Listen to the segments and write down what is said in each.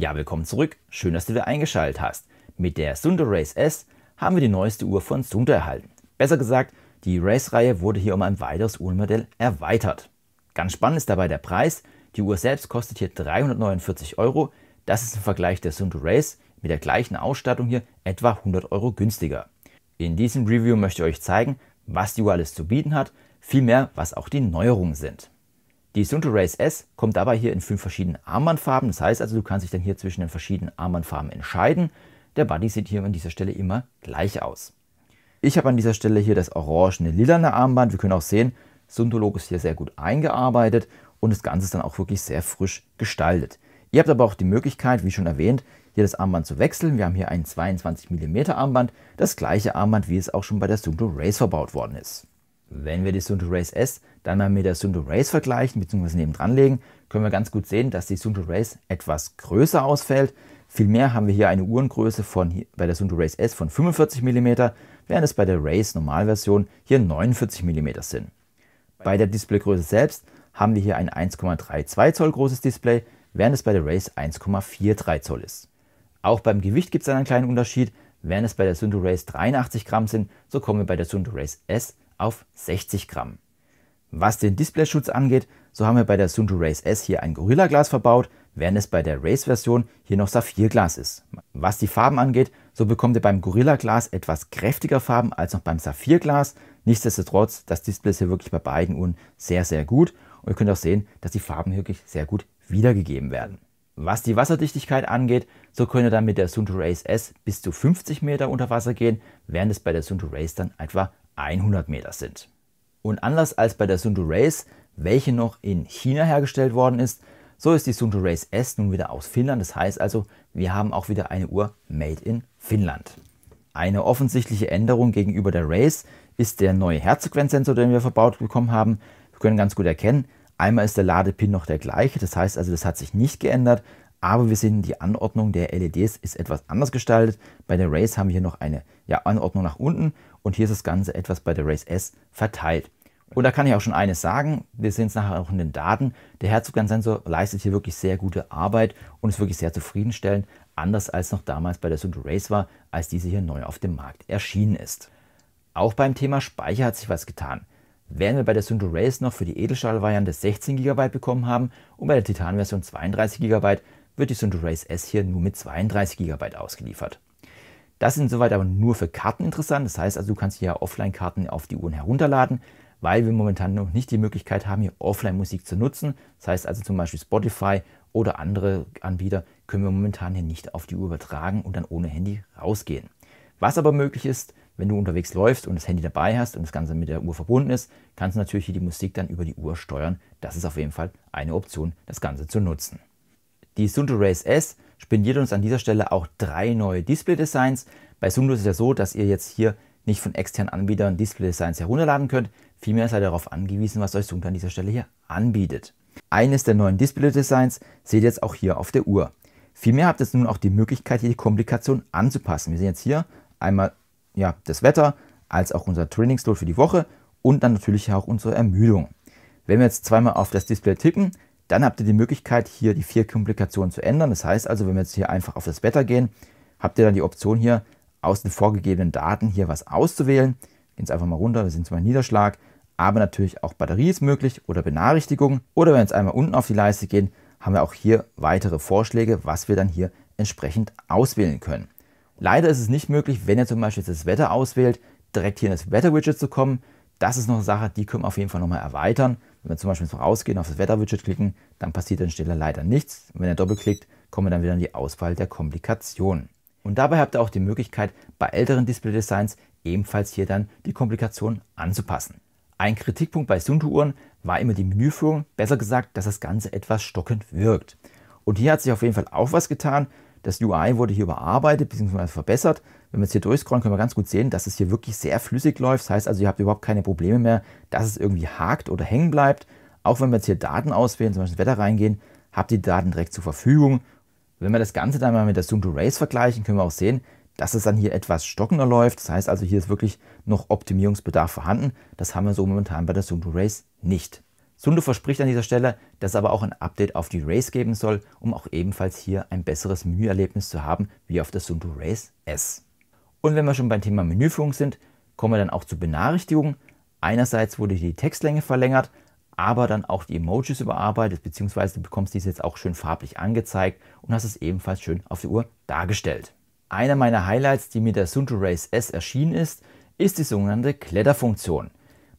Ja, willkommen zurück. Schön, dass du wieder eingeschaltet hast. Mit der Sunder Race S haben wir die neueste Uhr von Sunder erhalten. Besser gesagt, die Race-Reihe wurde hier um ein weiteres Uhrenmodell erweitert. Ganz spannend ist dabei der Preis. Die Uhr selbst kostet hier 349 Euro. Das ist im Vergleich der Sunder Race mit der gleichen Ausstattung hier etwa 100 Euro günstiger. In diesem Review möchte ich euch zeigen, was die Uhr alles zu bieten hat, vielmehr was auch die Neuerungen sind. Die Suntory Race S kommt dabei hier in fünf verschiedenen Armbandfarben. Das heißt also, du kannst dich dann hier zwischen den verschiedenen Armbandfarben entscheiden. Der Buddy sieht hier an dieser Stelle immer gleich aus. Ich habe an dieser Stelle hier das orangene lilane Armband. Wir können auch sehen, Suntolog ist hier sehr gut eingearbeitet und das Ganze ist dann auch wirklich sehr frisch gestaltet. Ihr habt aber auch die Möglichkeit, wie schon erwähnt, hier das Armband zu wechseln. Wir haben hier ein 22 mm Armband, das gleiche Armband, wie es auch schon bei der Sunto Race verbaut worden ist. Wenn wir die Sunto Race S dann mal mit der Sunto Race vergleichen bzw. nebendran legen, können wir ganz gut sehen, dass die Sunto Race etwas größer ausfällt. Vielmehr haben wir hier eine Uhrengröße von, bei der Sunto Race S von 45 mm, während es bei der Race Normalversion hier 49 mm sind. Bei der Displaygröße selbst haben wir hier ein 1,32 Zoll großes Display, während es bei der Race 1,43 Zoll ist. Auch beim Gewicht gibt es einen kleinen Unterschied. Während es bei der Sunto Race 83 Gramm sind, so kommen wir bei der Sunto Race S auf 60 Gramm. Was den Displayschutz angeht, so haben wir bei der Sunto Race S hier ein Gorilla-Glas verbaut, während es bei der Race-Version hier noch Saphirglas ist. Was die Farben angeht, so bekommt ihr beim Gorilla-Glas etwas kräftiger Farben als noch beim Saphirglas. Nichtsdestotrotz, das Display ist hier wirklich bei beiden Uhren sehr, sehr gut. Und ihr könnt auch sehen, dass die Farben wirklich sehr gut wiedergegeben werden. Was die Wasserdichtigkeit angeht, so könnt ihr dann mit der Sunto Race S bis zu 50 Meter unter Wasser gehen, während es bei der Sunto Race dann etwa 100 Meter sind. Und anders als bei der Sunto Race, welche noch in China hergestellt worden ist, so ist die Sunto Race S nun wieder aus Finnland. Das heißt also, wir haben auch wieder eine Uhr made in Finnland. Eine offensichtliche Änderung gegenüber der Race ist der neue Herzfrequenzsensor, den wir verbaut bekommen haben. Wir können ganz gut erkennen, einmal ist der Ladepin noch der gleiche, das heißt also, das hat sich nicht geändert, aber wir sehen, die Anordnung der LEDs ist etwas anders gestaltet. Bei der Race haben wir hier noch eine ja, Anordnung nach unten und hier ist das Ganze etwas bei der Race S verteilt. Und da kann ich auch schon eines sagen, wir sehen es nachher auch in den Daten, der Herzogern-Sensor leistet hier wirklich sehr gute Arbeit und ist wirklich sehr zufriedenstellend, anders als noch damals bei der Subaru Race war, als diese hier neu auf dem Markt erschienen ist. Auch beim Thema Speicher hat sich was getan. Während wir bei der Subaru Race noch für die Edelstahl-Variante 16 GB bekommen haben und bei der Titan-Version 32 GB, wird die Subaru Race S hier nur mit 32 GB ausgeliefert. Das ist insoweit aber nur für Karten interessant. Das heißt also, du kannst hier Offline-Karten auf die Uhren herunterladen, weil wir momentan noch nicht die Möglichkeit haben, hier Offline-Musik zu nutzen. Das heißt also zum Beispiel Spotify oder andere Anbieter können wir momentan hier nicht auf die Uhr übertragen und dann ohne Handy rausgehen. Was aber möglich ist, wenn du unterwegs läufst und das Handy dabei hast und das Ganze mit der Uhr verbunden ist, kannst du natürlich hier die Musik dann über die Uhr steuern. Das ist auf jeden Fall eine Option, das Ganze zu nutzen. Die Sunto Race S spendiert uns an dieser Stelle auch drei neue Display-Designs. Bei Zoom ist es ja so, dass ihr jetzt hier nicht von externen Anbietern Display-Designs herunterladen könnt. Vielmehr seid ihr darauf angewiesen, was euch Zoom an dieser Stelle hier anbietet. Eines der neuen Display-Designs seht ihr jetzt auch hier auf der Uhr. Vielmehr habt ihr jetzt nun auch die Möglichkeit, hier die Komplikation anzupassen. Wir sehen jetzt hier einmal ja, das Wetter, als auch unser Trainingsload für die Woche und dann natürlich auch unsere Ermüdung. Wenn wir jetzt zweimal auf das Display tippen, dann habt ihr die Möglichkeit, hier die vier Komplikationen zu ändern. Das heißt also, wenn wir jetzt hier einfach auf das Wetter gehen, habt ihr dann die Option hier, aus den vorgegebenen Daten hier was auszuwählen. Gehen es einfach mal runter, wir sind zwar Niederschlag, aber natürlich auch Batterie ist möglich oder Benachrichtigungen. Oder wenn wir jetzt einmal unten auf die Leiste gehen, haben wir auch hier weitere Vorschläge, was wir dann hier entsprechend auswählen können. Leider ist es nicht möglich, wenn ihr zum Beispiel jetzt das Wetter auswählt, direkt hier in das Wetter-Widget zu kommen. Das ist noch eine Sache, die können wir auf jeden Fall nochmal erweitern. Wenn wir zum Beispiel ins Vorausgehen auf das Wetterwidget klicken, dann passiert an Stelle leider nichts. Und wenn er doppelklickt, kommen wir dann wieder in die Auswahl der Komplikationen. Und dabei habt ihr auch die Möglichkeit, bei älteren Display-Designs ebenfalls hier dann die Komplikation anzupassen. Ein Kritikpunkt bei suntu uhren war immer die Menüführung, besser gesagt, dass das Ganze etwas stockend wirkt. Und hier hat sich auf jeden Fall auch was getan. Das UI wurde hier überarbeitet bzw. verbessert, wenn wir jetzt hier durchscrollen, können wir ganz gut sehen, dass es hier wirklich sehr flüssig läuft. Das heißt also, ihr habt überhaupt keine Probleme mehr, dass es irgendwie hakt oder hängen bleibt. Auch wenn wir jetzt hier Daten auswählen, zum Beispiel das Wetter reingehen, habt ihr die Daten direkt zur Verfügung. Wenn wir das Ganze dann mal mit der Zoom to Race vergleichen, können wir auch sehen, dass es dann hier etwas stockender läuft. Das heißt also, hier ist wirklich noch Optimierungsbedarf vorhanden. Das haben wir so momentan bei der Zoom to Race nicht. Sundo verspricht an dieser Stelle, dass es aber auch ein Update auf die Race geben soll, um auch ebenfalls hier ein besseres Menüerlebnis zu haben wie auf der Sundo Race S. Und wenn wir schon beim Thema Menüführung sind, kommen wir dann auch zu Benachrichtigungen. Einerseits wurde die Textlänge verlängert, aber dann auch die Emojis überarbeitet, beziehungsweise du bekommst diese jetzt auch schön farblich angezeigt und hast es ebenfalls schön auf der Uhr dargestellt. Einer meiner Highlights, die mit der Sunto Race S erschienen ist, ist die sogenannte Kletterfunktion.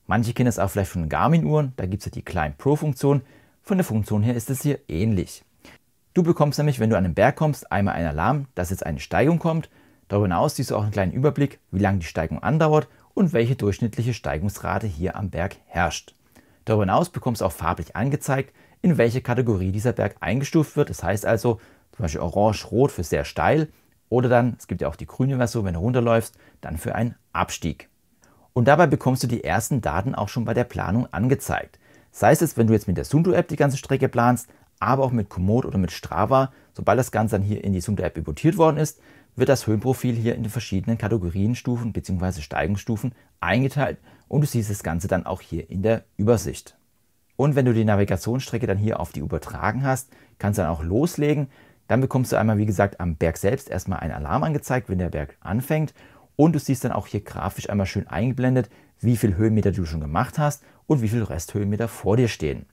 Manche kennen es auch vielleicht von Garmin-Uhren, da gibt es ja die Climb Pro-Funktion. Von der Funktion her ist es hier ähnlich. Du bekommst nämlich, wenn du an den Berg kommst, einmal einen Alarm, dass jetzt eine Steigung kommt Darüber hinaus siehst du auch einen kleinen Überblick, wie lange die Steigung andauert und welche durchschnittliche Steigungsrate hier am Berg herrscht. Darüber hinaus bekommst du auch farblich angezeigt, in welche Kategorie dieser Berg eingestuft wird. Das heißt also zum Beispiel orange-rot für sehr steil oder dann, es gibt ja auch die grüne Version, wenn du runterläufst, dann für einen Abstieg. Und dabei bekommst du die ersten Daten auch schon bei der Planung angezeigt. Sei es jetzt, wenn du jetzt mit der Sundo-App die ganze Strecke planst, aber auch mit Komoot oder mit Strava, sobald das Ganze dann hier in die Sundo-App importiert worden ist, wird das Höhenprofil hier in den verschiedenen Kategorienstufen bzw. Steigungsstufen eingeteilt und du siehst das Ganze dann auch hier in der Übersicht. Und wenn du die Navigationsstrecke dann hier auf die übertragen hast, kannst du dann auch loslegen. Dann bekommst du einmal, wie gesagt, am Berg selbst erstmal einen Alarm angezeigt, wenn der Berg anfängt. Und du siehst dann auch hier grafisch einmal schön eingeblendet, wie viele Höhenmeter du schon gemacht hast und wie viele Resthöhenmeter vor dir stehen.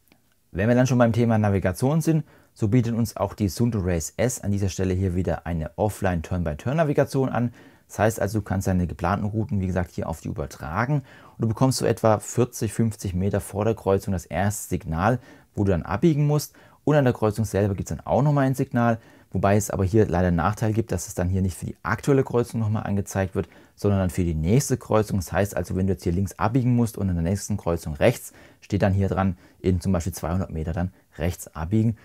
Wenn wir dann schon beim Thema Navigation sind, so bietet uns auch die Sunto Race S an dieser Stelle hier wieder eine Offline-Turn-by-Turn-Navigation an. Das heißt also, du kannst deine geplanten Routen, wie gesagt, hier auf die übertragen und du bekommst so etwa 40, 50 Meter vor der Kreuzung das erste Signal, wo du dann abbiegen musst. Und an der Kreuzung selber gibt es dann auch nochmal ein Signal, wobei es aber hier leider einen Nachteil gibt, dass es dann hier nicht für die aktuelle Kreuzung nochmal angezeigt wird, sondern dann für die nächste Kreuzung. Das heißt also, wenn du jetzt hier links abbiegen musst und an der nächsten Kreuzung rechts, steht dann hier dran, in zum Beispiel 200 Meter dann rechts abbiegen.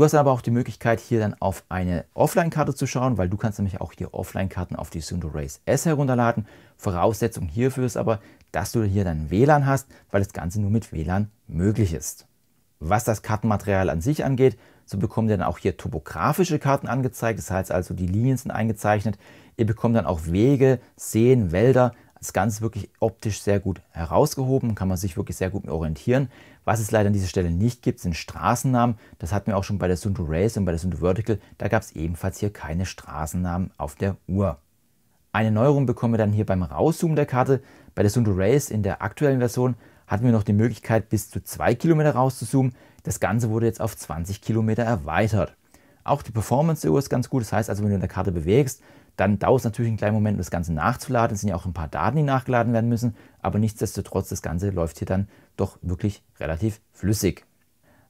Du hast aber auch die Möglichkeit, hier dann auf eine Offline-Karte zu schauen, weil du kannst nämlich auch hier Offline-Karten auf die Sundo Race S herunterladen. Voraussetzung hierfür ist aber, dass du hier dann WLAN hast, weil das Ganze nur mit WLAN möglich ist. Was das Kartenmaterial an sich angeht, so bekommt ihr dann auch hier topografische Karten angezeigt, das heißt also die Linien sind eingezeichnet. Ihr bekommt dann auch Wege, Seen, Wälder, das Ganze wirklich optisch sehr gut herausgehoben, kann man sich wirklich sehr gut orientieren. Was es leider an dieser Stelle nicht gibt, sind Straßennamen. Das hatten wir auch schon bei der Sunto Race und bei der Sunto Vertical. Da gab es ebenfalls hier keine Straßennamen auf der Uhr. Eine Neuerung bekommen wir dann hier beim Rauszoomen der Karte. Bei der Sunto Race in der aktuellen Version hatten wir noch die Möglichkeit, bis zu 2 Kilometer rauszuzoomen. Das Ganze wurde jetzt auf 20 Kilometer erweitert. Auch die Performance der Uhr ist ganz gut. Das heißt also, wenn du in der Karte bewegst, dann dauert es natürlich einen kleinen Moment, um das Ganze nachzuladen. Es sind ja auch ein paar Daten, die nachgeladen werden müssen, aber nichtsdestotrotz, das Ganze läuft hier dann doch wirklich relativ flüssig.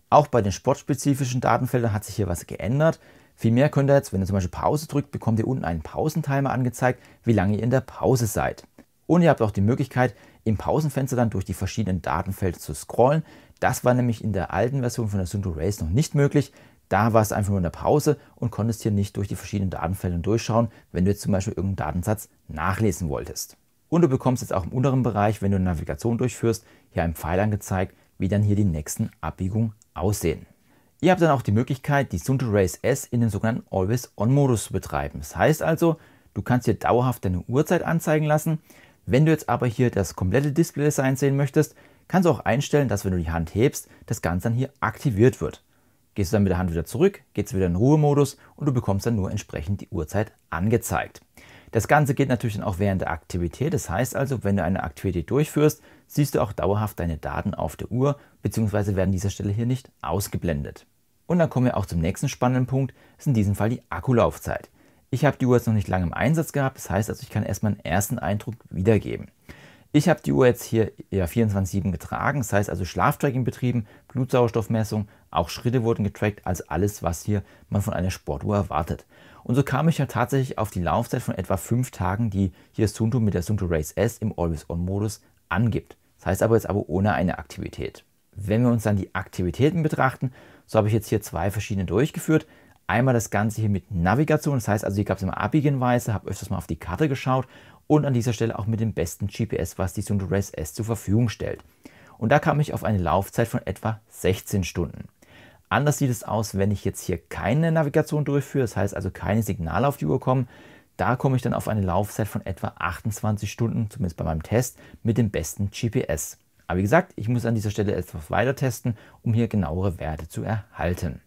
Auch bei den sportspezifischen Datenfeldern hat sich hier was geändert. Vielmehr könnt ihr jetzt, wenn ihr zum Beispiel Pause drückt, bekommt ihr unten einen Pausentimer angezeigt, wie lange ihr in der Pause seid. Und ihr habt auch die Möglichkeit, im Pausenfenster dann durch die verschiedenen Datenfelder zu scrollen. Das war nämlich in der alten Version von der Sundo Race noch nicht möglich. Da warst du einfach nur in der Pause und konntest hier nicht durch die verschiedenen Datenfelder durchschauen, wenn du jetzt zum Beispiel irgendeinen Datensatz nachlesen wolltest. Und du bekommst jetzt auch im unteren Bereich, wenn du eine Navigation durchführst, hier einen Pfeil angezeigt, wie dann hier die nächsten Abbiegungen aussehen. Ihr habt dann auch die Möglichkeit, die Sunto Race S in den sogenannten Always-On-Modus zu betreiben. Das heißt also, du kannst hier dauerhaft deine Uhrzeit anzeigen lassen. Wenn du jetzt aber hier das komplette Display-Design sehen möchtest, kannst du auch einstellen, dass wenn du die Hand hebst, das Ganze dann hier aktiviert wird. Gehst du dann mit der Hand wieder zurück, geht's wieder in Ruhemodus und du bekommst dann nur entsprechend die Uhrzeit angezeigt. Das Ganze geht natürlich dann auch während der Aktivität. Das heißt also, wenn du eine Aktivität durchführst, siehst du auch dauerhaft deine Daten auf der Uhr, beziehungsweise werden dieser Stelle hier nicht ausgeblendet. Und dann kommen wir auch zum nächsten spannenden Punkt, ist in diesem Fall die Akkulaufzeit. Ich habe die Uhr jetzt noch nicht lange im Einsatz gehabt, das heißt also, ich kann erstmal einen ersten Eindruck wiedergeben. Ich habe die Uhr jetzt hier ja, 24-7 getragen, das heißt also Schlaftracking betrieben, Blutsauerstoffmessung, auch Schritte wurden getrackt, als alles, was hier man von einer Sportuhr erwartet. Und so kam ich ja tatsächlich auf die Laufzeit von etwa fünf Tagen, die hier Sunto mit der Sunto Race S im Always-On-Modus angibt. Das heißt aber jetzt aber ohne eine Aktivität. Wenn wir uns dann die Aktivitäten betrachten, so habe ich jetzt hier zwei verschiedene durchgeführt. Einmal das Ganze hier mit Navigation, das heißt also hier gab es immer Abbiegenweise, habe öfters mal auf die Karte geschaut und an dieser Stelle auch mit dem besten GPS, was die Sundoress S zur Verfügung stellt. Und da kam ich auf eine Laufzeit von etwa 16 Stunden. Anders sieht es aus, wenn ich jetzt hier keine Navigation durchführe, das heißt also keine Signale auf die Uhr kommen. Da komme ich dann auf eine Laufzeit von etwa 28 Stunden, zumindest bei meinem Test, mit dem besten GPS. Aber wie gesagt, ich muss an dieser Stelle etwas weiter testen, um hier genauere Werte zu erhalten.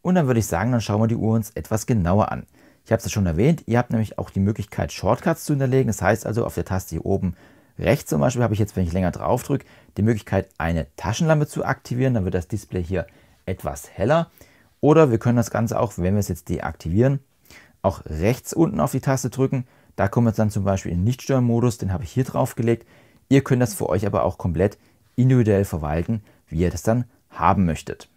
Und dann würde ich sagen, dann schauen wir die Uhr uns etwas genauer an. Ich habe es schon erwähnt, ihr habt nämlich auch die Möglichkeit, Shortcuts zu hinterlegen. Das heißt also, auf der Taste hier oben rechts zum Beispiel habe ich jetzt, wenn ich länger drauf drücke, die Möglichkeit, eine Taschenlampe zu aktivieren. Dann wird das Display hier etwas heller. Oder wir können das Ganze auch, wenn wir es jetzt deaktivieren, auch rechts unten auf die Taste drücken. Da kommen wir dann zum Beispiel in den modus den habe ich hier drauf gelegt. Ihr könnt das für euch aber auch komplett individuell verwalten, wie ihr das dann haben möchtet.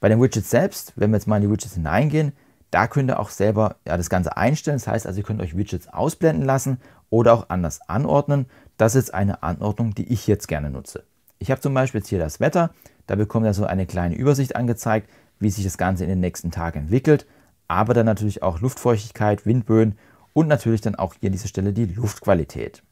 Bei den Widgets selbst, wenn wir jetzt mal in die Widgets hineingehen, da könnt ihr auch selber ja, das Ganze einstellen. Das heißt also, ihr könnt euch Widgets ausblenden lassen oder auch anders anordnen. Das ist eine Anordnung, die ich jetzt gerne nutze. Ich habe zum Beispiel jetzt hier das Wetter. Da bekommt ihr so eine kleine Übersicht angezeigt, wie sich das Ganze in den nächsten Tagen entwickelt. Aber dann natürlich auch Luftfeuchtigkeit, Windböen und natürlich dann auch hier an dieser Stelle die Luftqualität.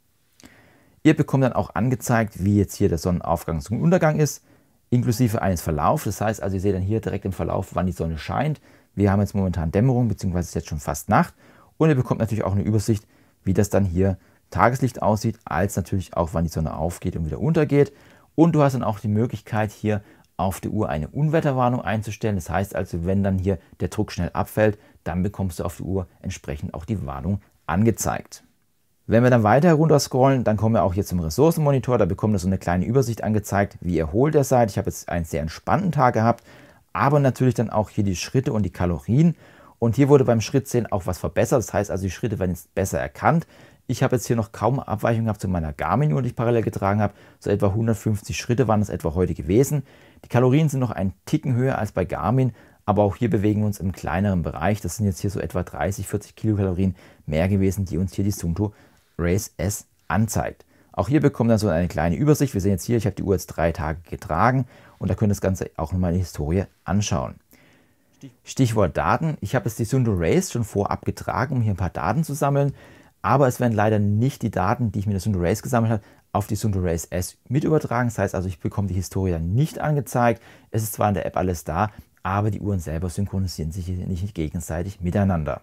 Ihr bekommt dann auch angezeigt, wie jetzt hier der Sonnenaufgang und Untergang ist, inklusive eines Verlaufs. Das heißt also, ihr seht dann hier direkt im Verlauf, wann die Sonne scheint, wir haben jetzt momentan Dämmerung, beziehungsweise ist jetzt schon fast Nacht. Und ihr bekommt natürlich auch eine Übersicht, wie das dann hier Tageslicht aussieht, als natürlich auch, wann die Sonne aufgeht und wieder untergeht. Und du hast dann auch die Möglichkeit, hier auf der Uhr eine Unwetterwarnung einzustellen. Das heißt also, wenn dann hier der Druck schnell abfällt, dann bekommst du auf der Uhr entsprechend auch die Warnung angezeigt. Wenn wir dann weiter herunter scrollen, dann kommen wir auch hier zum Ressourcenmonitor. Da bekommt ihr so eine kleine Übersicht angezeigt, wie erholt ihr seid. Ich habe jetzt einen sehr entspannten Tag gehabt aber natürlich dann auch hier die Schritte und die Kalorien. Und hier wurde beim Schritt 10 auch was verbessert. Das heißt also, die Schritte werden jetzt besser erkannt. Ich habe jetzt hier noch kaum Abweichungen gehabt zu meiner Garmin-Uhr, die ich parallel getragen habe. So etwa 150 Schritte waren es etwa heute gewesen. Die Kalorien sind noch einen Ticken höher als bei Garmin, aber auch hier bewegen wir uns im kleineren Bereich. Das sind jetzt hier so etwa 30, 40 Kilokalorien mehr gewesen, die uns hier die Sunto Race S anzeigt. Auch hier bekommt dann so eine kleine Übersicht. Wir sehen jetzt hier, ich habe die Uhr jetzt drei Tage getragen und da könnt ihr das Ganze auch nochmal in die Historie anschauen. Stichwort Daten. Ich habe jetzt die Sundo Race schon vorab getragen, um hier ein paar Daten zu sammeln, aber es werden leider nicht die Daten, die ich mit der Sundo Race gesammelt habe, auf die Sundo Race S mit übertragen. Das heißt also, ich bekomme die Historie dann nicht angezeigt. Es ist zwar in der App alles da, aber die Uhren selber synchronisieren sich nicht gegenseitig miteinander.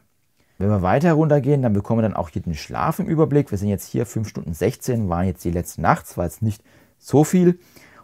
Wenn wir weiter runtergehen, dann bekommen wir dann auch hier den Schlaf im Überblick. Wir sind jetzt hier 5 Stunden 16, waren jetzt die letzte Nacht, war jetzt nicht so viel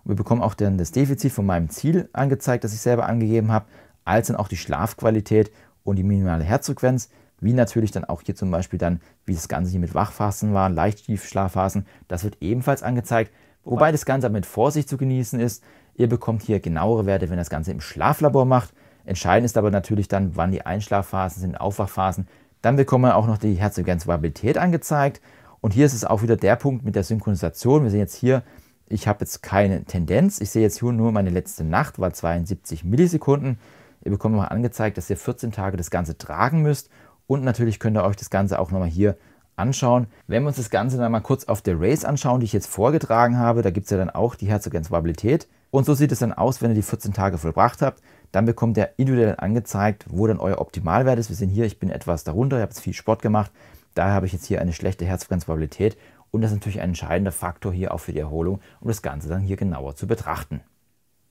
wir bekommen auch dann das Defizit von meinem Ziel angezeigt, das ich selber angegeben habe, als dann auch die Schlafqualität und die minimale Herzfrequenz, wie natürlich dann auch hier zum Beispiel dann, wie das Ganze hier mit Wachphasen war, leicht das wird ebenfalls angezeigt, wobei das Ganze mit Vorsicht zu genießen ist. Ihr bekommt hier genauere Werte, wenn das Ganze im Schlaflabor macht. Entscheidend ist aber natürlich dann, wann die Einschlafphasen sind, Aufwachphasen. Dann bekommen wir auch noch die Herzfrequenzvariabilität angezeigt. Und hier ist es auch wieder der Punkt mit der Synchronisation. Wir sehen jetzt hier, ich habe jetzt keine Tendenz. Ich sehe jetzt hier nur meine letzte Nacht, war 72 Millisekunden. Ihr bekommt nochmal angezeigt, dass ihr 14 Tage das Ganze tragen müsst. Und natürlich könnt ihr euch das Ganze auch nochmal hier anschauen. Wenn wir uns das Ganze dann mal kurz auf der Race anschauen, die ich jetzt vorgetragen habe, da gibt es ja dann auch die Herzogensvariabilität. Und so sieht es dann aus, wenn ihr die 14 Tage vollbracht habt. Dann bekommt ihr individuell angezeigt, wo dann euer Optimalwert ist. Wir sehen hier, ich bin etwas darunter, ich habe jetzt viel Sport gemacht. Daher habe ich jetzt hier eine schlechte Herzfrequenzvariabilität und das ist natürlich ein entscheidender Faktor hier auch für die Erholung, um das Ganze dann hier genauer zu betrachten.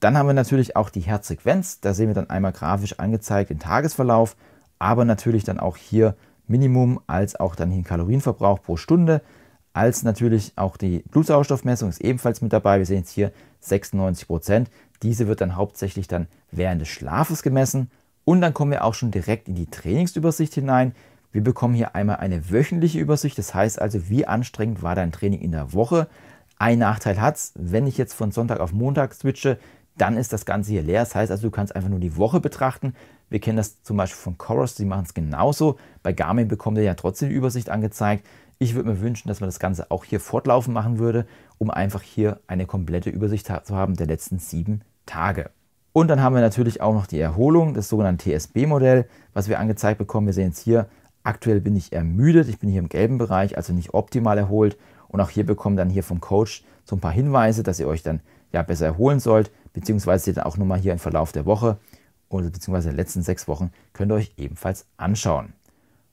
Dann haben wir natürlich auch die Herzfrequenz. Da sehen wir dann einmal grafisch angezeigt den Tagesverlauf, aber natürlich dann auch hier Minimum als auch dann den Kalorienverbrauch pro Stunde, als natürlich auch die Blutsauerstoffmessung ist ebenfalls mit dabei. Wir sehen jetzt hier 96 Prozent. Diese wird dann hauptsächlich dann während des Schlafes gemessen. Und dann kommen wir auch schon direkt in die Trainingsübersicht hinein. Wir bekommen hier einmal eine wöchentliche Übersicht, das heißt also, wie anstrengend war dein Training in der Woche. Ein Nachteil hat es, wenn ich jetzt von Sonntag auf Montag switche, dann ist das Ganze hier leer. Das heißt also, du kannst einfach nur die Woche betrachten. Wir kennen das zum Beispiel von Chorus, die machen es genauso. Bei Garmin bekommt ihr ja trotzdem die Übersicht angezeigt. Ich würde mir wünschen, dass man das Ganze auch hier fortlaufen machen würde, um einfach hier eine komplette Übersicht zu haben der letzten sieben Tage. Und dann haben wir natürlich auch noch die Erholung, das sogenannte TSB-Modell, was wir angezeigt bekommen. Wir sehen jetzt hier Aktuell bin ich ermüdet, ich bin hier im gelben Bereich, also nicht optimal erholt. Und auch hier bekommen dann hier vom Coach so ein paar Hinweise, dass ihr euch dann ja besser erholen sollt, beziehungsweise dann auch nochmal hier im Verlauf der Woche oder beziehungsweise in den letzten sechs Wochen könnt ihr euch ebenfalls anschauen.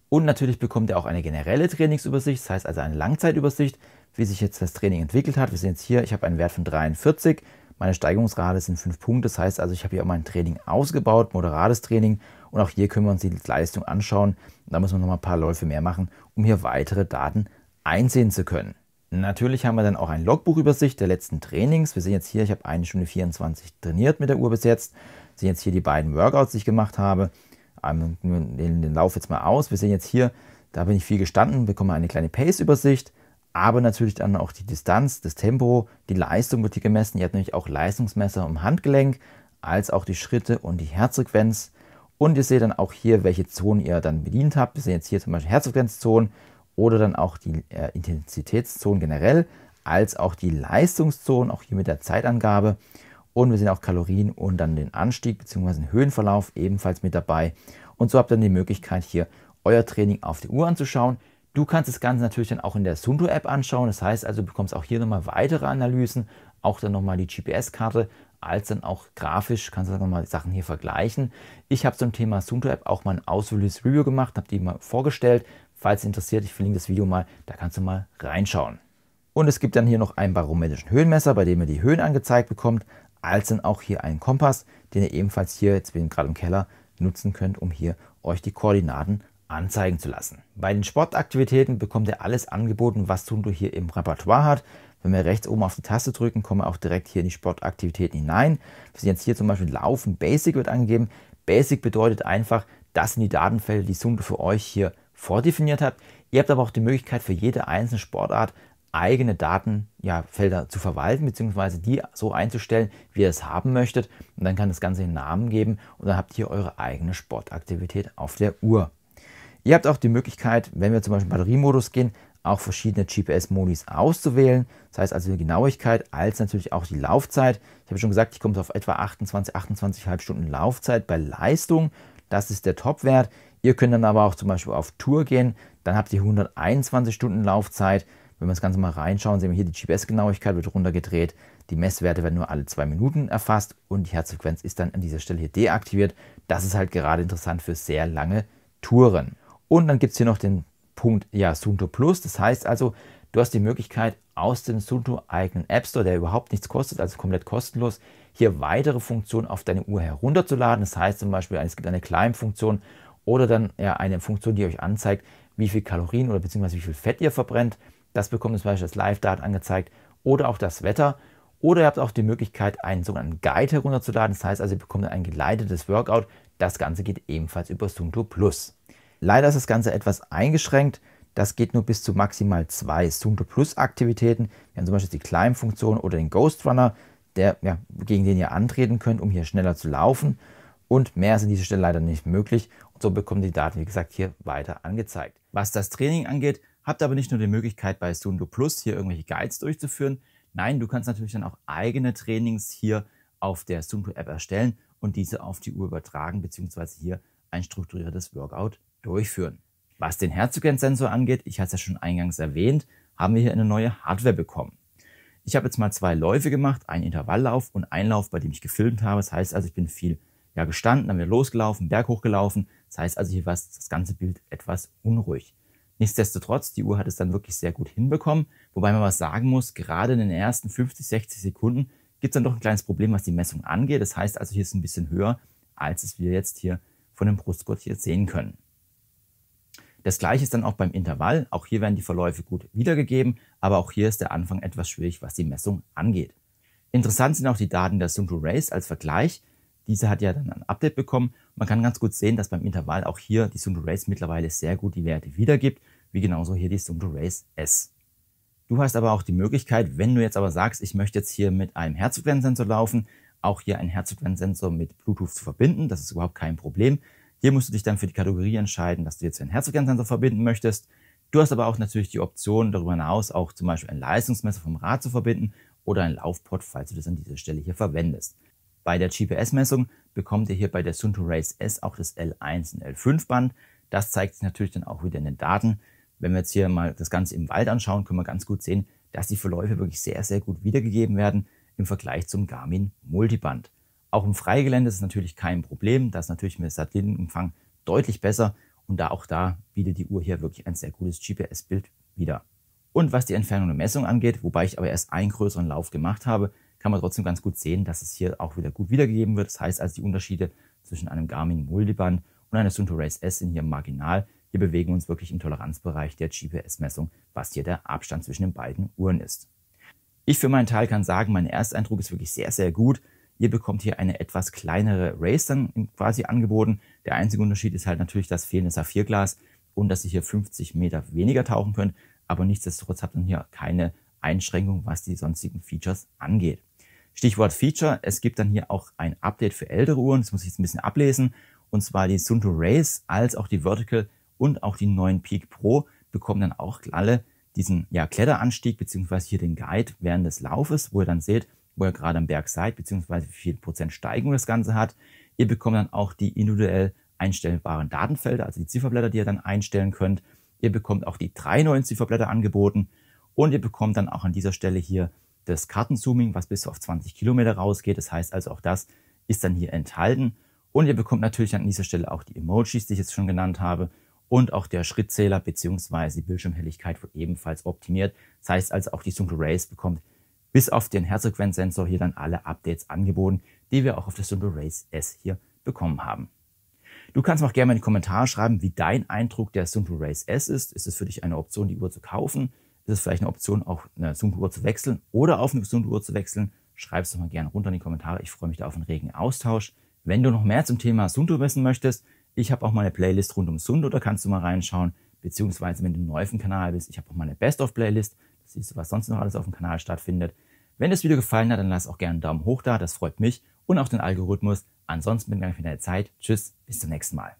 Und natürlich bekommt ihr auch eine generelle Trainingsübersicht, das heißt also eine Langzeitübersicht, wie sich jetzt das Training entwickelt hat. Wir sehen jetzt hier, ich habe einen Wert von 43, meine Steigerungsrate sind 5 Punkte, das heißt also, ich habe hier auch mein Training ausgebaut, moderates Training und auch hier können wir uns die Leistung anschauen. Da müssen wir noch mal ein paar Läufe mehr machen, um hier weitere Daten einsehen zu können. Natürlich haben wir dann auch ein Logbuchübersicht der letzten Trainings. Wir sehen jetzt hier, ich habe eine Stunde 24 trainiert mit der Uhr bis jetzt. Wir sehen jetzt hier die beiden Workouts, die ich gemacht habe. Ähm, wir nehmen den Lauf jetzt mal aus. Wir sehen jetzt hier, da bin ich viel gestanden, bekomme eine kleine Pace-Übersicht, aber natürlich dann auch die Distanz, das Tempo, die Leistung wird hier gemessen. Ihr habt nämlich auch Leistungsmesser im Handgelenk, als auch die Schritte und die Herzfrequenz. Und ihr seht dann auch hier, welche Zonen ihr dann bedient habt. Wir sehen jetzt hier zum Beispiel Herzfrequenzzonen oder dann auch die äh, Intensitätszonen generell, als auch die Leistungszonen, auch hier mit der Zeitangabe. Und wir sehen auch Kalorien und dann den Anstieg bzw. den Höhenverlauf ebenfalls mit dabei. Und so habt ihr dann die Möglichkeit, hier euer Training auf die Uhr anzuschauen. Du kannst das Ganze natürlich dann auch in der Sundo-App anschauen. Das heißt also, du bekommst auch hier nochmal weitere Analysen, auch dann nochmal die GPS-Karte, als dann auch grafisch, kannst du dann nochmal die Sachen hier vergleichen. Ich habe zum Thema Sunto App auch mal ein ausführliches Review gemacht, habe die mal vorgestellt. Falls interessiert, ich verlinke das Video mal, da kannst du mal reinschauen. Und es gibt dann hier noch einen barometrischen Höhenmesser, bei dem ihr die Höhen angezeigt bekommt, als dann auch hier einen Kompass, den ihr ebenfalls hier, jetzt bin ich gerade im Keller, nutzen könnt, um hier euch die Koordinaten anzeigen zu lassen. Bei den Sportaktivitäten bekommt ihr alles angeboten, was Sunto hier im Repertoire hat. Wenn wir rechts oben auf die Taste drücken, kommen wir auch direkt hier in die Sportaktivitäten hinein. Wir sind jetzt hier zum Beispiel Laufen, Basic wird angegeben. Basic bedeutet einfach, das sind die Datenfelder, die Sundo für euch hier vordefiniert hat. Ihr habt aber auch die Möglichkeit für jede einzelne Sportart eigene Datenfelder ja, zu verwalten, beziehungsweise die so einzustellen, wie ihr es haben möchtet. Und dann kann das Ganze einen Namen geben und dann habt ihr eure eigene Sportaktivität auf der Uhr. Ihr habt auch die Möglichkeit, wenn wir zum Beispiel Batteriemodus gehen, auch verschiedene GPS-Modis auszuwählen. Das heißt also die Genauigkeit als natürlich auch die Laufzeit. Ich habe schon gesagt, ich komme auf etwa 28, 28,5 Stunden Laufzeit bei Leistung. Das ist der Topwert. Ihr könnt dann aber auch zum Beispiel auf Tour gehen. Dann habt ihr 121 Stunden Laufzeit. Wenn wir das Ganze mal reinschauen, sehen wir hier, die GPS-Genauigkeit wird runtergedreht. Die Messwerte werden nur alle zwei Minuten erfasst und die Herzfrequenz ist dann an dieser Stelle hier deaktiviert. Das ist halt gerade interessant für sehr lange Touren. Und dann gibt es hier noch den Sunto Plus. Das heißt also, du hast die Möglichkeit, aus dem Sunto eigenen App Store, der überhaupt nichts kostet, also komplett kostenlos, hier weitere Funktionen auf deine Uhr herunterzuladen. Das heißt zum Beispiel, es gibt eine Climb-Funktion oder dann eine Funktion, die euch anzeigt, wie viel Kalorien oder beziehungsweise wie viel Fett ihr verbrennt. Das bekommt zum Beispiel das Live-Dart angezeigt oder auch das Wetter. Oder ihr habt auch die Möglichkeit, einen sogenannten Guide herunterzuladen. Das heißt also, ihr bekommt ein geleitetes Workout. Das Ganze geht ebenfalls über Sunto Plus. Leider ist das Ganze etwas eingeschränkt. Das geht nur bis zu maximal zwei Sudo Plus Aktivitäten. Wir haben zum Beispiel die Climb-Funktion oder den Ghost Runner, der, ja, gegen den ihr antreten könnt, um hier schneller zu laufen. Und mehr ist an dieser Stelle leider nicht möglich. Und so bekommen die Daten, wie gesagt, hier weiter angezeigt. Was das Training angeht, habt ihr aber nicht nur die Möglichkeit, bei Sudo Plus hier irgendwelche Guides durchzuführen. Nein, du kannst natürlich dann auch eigene Trainings hier auf der Sudo App erstellen und diese auf die Uhr übertragen, beziehungsweise hier ein strukturiertes Workout durchführen. Was den Herzogensensor angeht, ich hatte es ja schon eingangs erwähnt, haben wir hier eine neue Hardware bekommen. Ich habe jetzt mal zwei Läufe gemacht, einen Intervalllauf und einen Lauf, bei dem ich gefilmt habe. Das heißt also, ich bin viel ja, gestanden, dann wieder losgelaufen, Berg hochgelaufen. Das heißt also, hier war das ganze Bild etwas unruhig. Nichtsdestotrotz, die Uhr hat es dann wirklich sehr gut hinbekommen. Wobei man was sagen muss, gerade in den ersten 50, 60 Sekunden gibt es dann doch ein kleines Problem, was die Messung angeht. Das heißt also, hier ist ein bisschen höher, als es wir jetzt hier von dem Brustgurt hier sehen können. Das gleiche ist dann auch beim Intervall. Auch hier werden die Verläufe gut wiedergegeben, aber auch hier ist der Anfang etwas schwierig, was die Messung angeht. Interessant sind auch die Daten der Sunto Race als Vergleich. Diese hat ja dann ein Update bekommen. Man kann ganz gut sehen, dass beim Intervall auch hier die Sunto Race mittlerweile sehr gut die Werte wiedergibt, wie genauso hier die Sunto Race S. Du hast aber auch die Möglichkeit, wenn du jetzt aber sagst, ich möchte jetzt hier mit einem Herzfrequenzsensor laufen, auch hier einen Herzfrequenzsensor mit Bluetooth zu verbinden. Das ist überhaupt kein Problem. Hier musst du dich dann für die Kategorie entscheiden, dass du jetzt einen Herzfrequenzsensor verbinden möchtest. Du hast aber auch natürlich die Option, darüber hinaus auch zum Beispiel ein Leistungsmesser vom Rad zu verbinden oder ein Laufpot, falls du das an dieser Stelle hier verwendest. Bei der GPS-Messung bekommt ihr hier bei der Sunto Race S auch das L1 und L5-Band. Das zeigt sich natürlich dann auch wieder in den Daten. Wenn wir jetzt hier mal das Ganze im Wald anschauen, können wir ganz gut sehen, dass die Verläufe wirklich sehr, sehr gut wiedergegeben werden im Vergleich zum Garmin Multiband. Auch im Freigelände ist es natürlich kein Problem. Da ist natürlich mit Satellitenumfang deutlich besser. Und da auch da bietet die Uhr hier wirklich ein sehr gutes GPS-Bild wieder. Und was die Entfernung und Messung angeht, wobei ich aber erst einen größeren Lauf gemacht habe, kann man trotzdem ganz gut sehen, dass es hier auch wieder gut wiedergegeben wird. Das heißt also, die Unterschiede zwischen einem Garmin Multiband und einer Sunto Race S sind hier marginal. Hier bewegen wir uns wirklich im Toleranzbereich der GPS-Messung, was hier der Abstand zwischen den beiden Uhren ist. Ich für meinen Teil kann sagen, mein Ersteindruck ist wirklich sehr, sehr gut. Ihr bekommt hier eine etwas kleinere Race dann quasi angeboten. Der einzige Unterschied ist halt natürlich das fehlende Saphirglas und dass ihr hier 50 Meter weniger tauchen könnt. Aber nichtsdestotrotz habt ihr hier keine Einschränkung, was die sonstigen Features angeht. Stichwort Feature. Es gibt dann hier auch ein Update für ältere Uhren. Das muss ich jetzt ein bisschen ablesen. Und zwar die Sunto Race als auch die Vertical und auch die neuen Peak Pro bekommen dann auch alle diesen ja, Kletteranstieg beziehungsweise hier den Guide während des Laufes, wo ihr dann seht, wo ihr gerade am Berg seid, beziehungsweise wie viel Prozent Steigung das Ganze hat. Ihr bekommt dann auch die individuell einstellbaren Datenfelder, also die Zifferblätter, die ihr dann einstellen könnt. Ihr bekommt auch die drei neuen Zifferblätter angeboten und ihr bekommt dann auch an dieser Stelle hier das Kartenzooming, was bis auf 20 Kilometer rausgeht. Das heißt also auch das ist dann hier enthalten. Und ihr bekommt natürlich an dieser Stelle auch die Emojis, die ich jetzt schon genannt habe, und auch der Schrittzähler beziehungsweise die Bildschirmhelligkeit wird ebenfalls optimiert. Das heißt also auch die Sunkel Race bekommt bis auf den Herzfrequenzsensor hier dann alle Updates angeboten, die wir auch auf der Simple Race S hier bekommen haben. Du kannst auch gerne mal in die Kommentare schreiben, wie dein Eindruck der Sunto Race S ist. Ist es für dich eine Option, die Uhr zu kaufen? Ist es vielleicht eine Option, auch eine Sunto-Uhr zu wechseln oder auf eine Sunto-Uhr zu wechseln? Schreib es doch mal gerne runter in die Kommentare. Ich freue mich da auf einen regen Austausch. Wenn du noch mehr zum Thema Sunto wissen möchtest, ich habe auch mal eine Playlist rund um Sunto, da kannst du mal reinschauen. Beziehungsweise, wenn du neu auf dem Kanal bist, ich habe auch mal eine Best-of-Playlist siehst du, was sonst noch alles auf dem Kanal stattfindet. Wenn das Video gefallen hat, dann lass auch gerne einen Daumen hoch da, das freut mich und auch den Algorithmus. Ansonsten bin ich für deine Zeit. Tschüss, bis zum nächsten Mal.